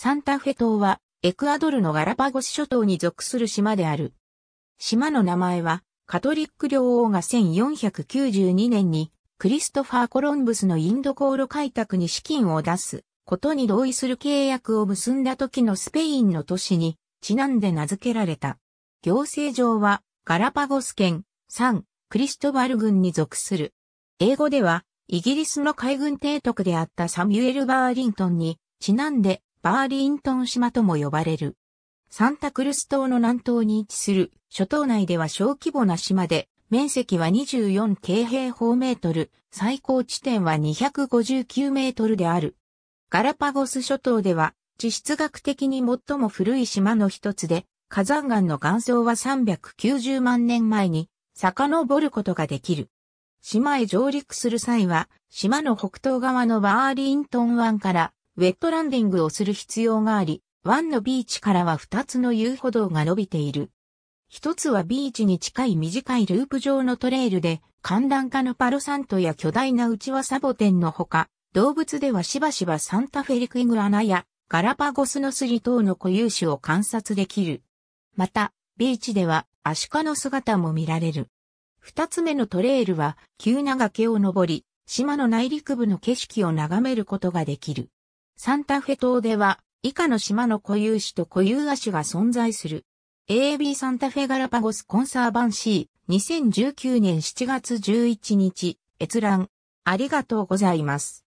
サンタフェ島は、エクアドルのガラパゴス諸島に属する島である。島の名前は、カトリック領王が1492年に、クリストファー・コロンブスのインド航路開拓に資金を出すことに同意する契約を結んだ時のスペインの都市にちなんで名付けられた。行政上はガラパゴス県サン・クリストバル郡に属する。英語ではイギリスの海軍提督であったサミュエル・バーリントンにちなんでバーリントン島とも呼ばれる。サンタクルス島の南東に位置する諸島内では小規模な島で、面積は24京平方メートル、最高地点は259メートルである。ガラパゴス諸島では、地質学的に最も古い島の一つで、火山岩の岩層は390万年前に遡ることができる。島へ上陸する際は、島の北東側のバーリントン湾からウェットランディングをする必要があり、湾のビーチからは2つの遊歩道が伸びている。一つはビーチに近い短いループ状のトレイルで、寒暖化のパロサントや巨大なち輪サボテンのほか、動物ではしばしばサンタフェリクイグアナやガラパゴスのスリ等の固有種を観察できる。また、ビーチではアシカの姿も見られる。二つ目のトレイルは急な崖を登り、島の内陸部の景色を眺めることができる。サンタフェ島では、以下の島の固有種と固有亜種が存在する。a b サンタフェガラパゴスコンサーバン C、2019年7月11日、閲覧。ありがとうございます。